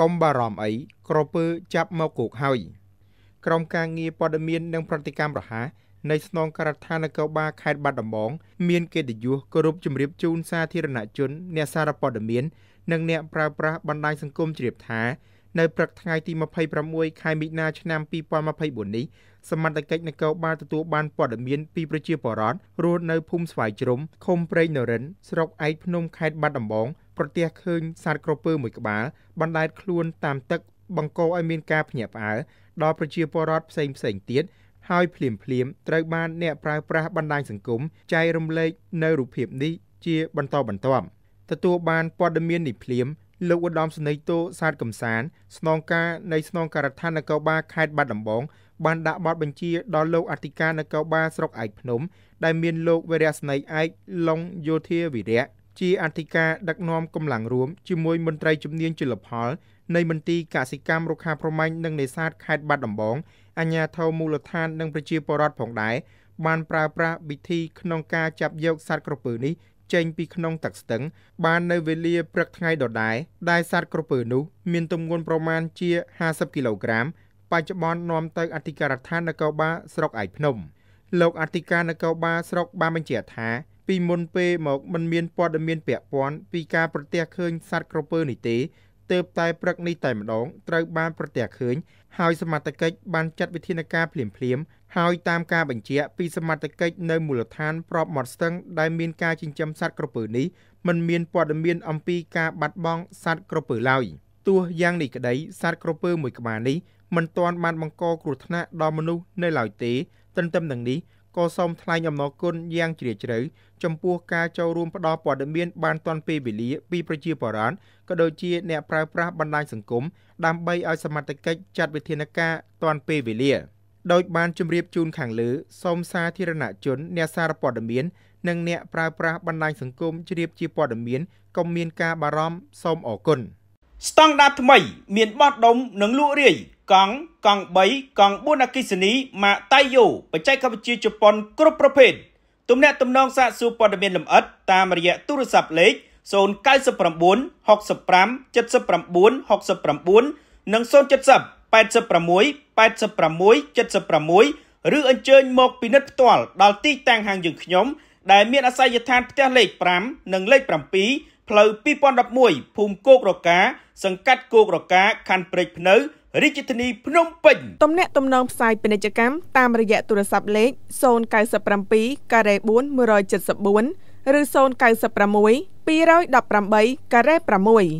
កុំបារម្ភអីក្រពើចាប់មកគោកហើយក្រុមការងារព័ត៌មាននិងប្រតិកម្មរហ័សនៃស្នងការដ្ឋាននគរបាលខេត្តបាត់ដំបង មានកិត្តិយសគោរពជំរាបជូនសាធារណជនអ្នកសារព័ត៌មាននិងអ្នកប្រើប្រាស់បណ្ដាញសង្គមជ្រាបថានៅព្រឹកថ្ងៃទី26ខែមិនិនាឆ្នាំ2024នេះសមត្ថកិច្ចនគរបាលទទួលបានព័ត៌មានពីប្រជាពលរដ្ឋរស់នៅភូមិស្វាយជ្រុំឃុំព្រែកនរិនស្រុកឯកភ្នំខេត្តបាត់ដំបងប្រទះឃើញសត្វក្រពើមួយក្បាលបណ្ដែតខ្លួនតាមទឹកបង្កឲ្យមានការភ្ញាក់ផ្អើលដល់ប្រជាពលរដ្ឋផ្សេងផ្សេងទៀតហើយភ្លាមភ្លាមត្រូវបានអ្នកប្រើប្រាស់បណ្ដាញសង្គមចែករំលែកនៅរូបភាពនេះជាបន្តបន្ទាប់ទទួលបានព័ត៌មាននេះភ្លាមលោកឧត្តមសេនីយ៍តូសាទកំសានស្នងការនៃស្នងការដ្ឋាននគរបាលខេត្តបាត់ដំបងបានដាក់បទបញ្ជាដល់លោកអធិការនគរបាលស្រុកឯកភ្នំដែលមានលោកវរៈស្នេហ៍ឯកឡុងយោធាវិរៈជាអធិការដឹកនាំកម្លាំងរួមជាមួយមន្ត្រីជំនាញជលផលនៃមន្ទីរកសិកម្មរុក្ខាប្រមាញ់និងនេសាទខេត្តបាត់ដំបងអាជ្ញាធរមូលដ្ឋាននិងប្រជាពលរដ្ឋផងដែរបានប្រើប្រាស់វិធីក្នុងការចាប់យកសត្វក្រពើនេះចេញពីក្នុងទឹកស្ទឹង បាននៅវេលាព្រឹកថ្ងៃដដែលដែលសត្វក្រពើនោះ មានទម្ងន់ប្រមាណជា50គីឡូក្រាមបច្ចុប្បន្ននាំទៅអធិការដ្ឋាននគរបាលស្រុកឯកភ្នំលោកអធិការនគរបាលស្រុកបានបញ្ជាក់ថាពីមុនពេលមកមិនមានព័ត៌មានពាក់ព័ន្ធពីការប្រទះឃើញសត្វក្រពើនេះទេទើបតែព្រឹកនេះតែម្ដងត្រូវបានប្រទះឃើញហើយសមត្ថកិច្ចបានចាត់វិធានការភ្លាមភ្លាម ហើយតាមការបញ្ជាក់ពីសមត្ថកិច្ចនៅមូលដ្ឋានប្របមាត់ស្ទឹងដែលមានការចិញ្ចឹមសត្វក្រពើនេះมันមានព័ត៌មានអំពីការបាត់បង់សត្វក្រពើឡើយទោះយ៉ាងនេះក្តីសត្វក្រពើមួយក្បាលនេះមិនទាន់បានបង្កគ្រោះថ្នាក់ដល់មនុស្សនៅឡើយទេទន្ទឹមនឹងនេះក៏សូមថ្លែងអំណរគុណយ៉ាងជ្រាលជ្រៅចំពោះការចូលរួមផ្តល់ព័ត៌មាន បានទាន់ពេលវេលា ពីប្រជាពលរដ្ឋក៏ដូចជាអ្នកប្រើប្រាស់បណ្ដាញសង្គមដើម្បីឲ្យសមត្ថកិច្ចចាត់វិធានការទាន់ពេលវេលា ដោយបានជម្រាបជូនខាងលើសូមសាធារណជនអ្នកសារព័ត៌មាននិងអ្នកប្រើប្រាស់បណ្ដាញសង្គមជ្រាបជាព័ត៌មានកុំមានការបារម្ភសូមអរគុណស្តង់ដារថ្មី មានបោះដុំនិងលក់រាយកង់កង់3កង់4អគិសនីម៉ាតៃយូបច្ចេកវិទ្យាជប៉ុនគ្រប់ប្រភេទទំនាក់ទំនងសាកសួរព័ត៌មានលម្អិត តាមរយៈទូរស័ព្ទលេខ099 65 79 69និង070 86 86 76ឬអញ្ជើញមកពិនិត្យផ្ទាល់ដល់ទីតាំងហាងយើងខ្ញុំដែលមានអាសយដ្ឋានផ្ទះលេខ5និងលេខ7ផ្លូវ2011ភូមិគោករកា សង្កាត់គោករកាខណ្ឌព្រែកភ្នៅរាជធានីភ្នំពេញទំនាក់ទំនងផ្សាយពាណិជ្ជកម្មតាមរយៈទូរស័ព្ទលេខ097ការ៉េ4174ឬ096 218ការ៉េ6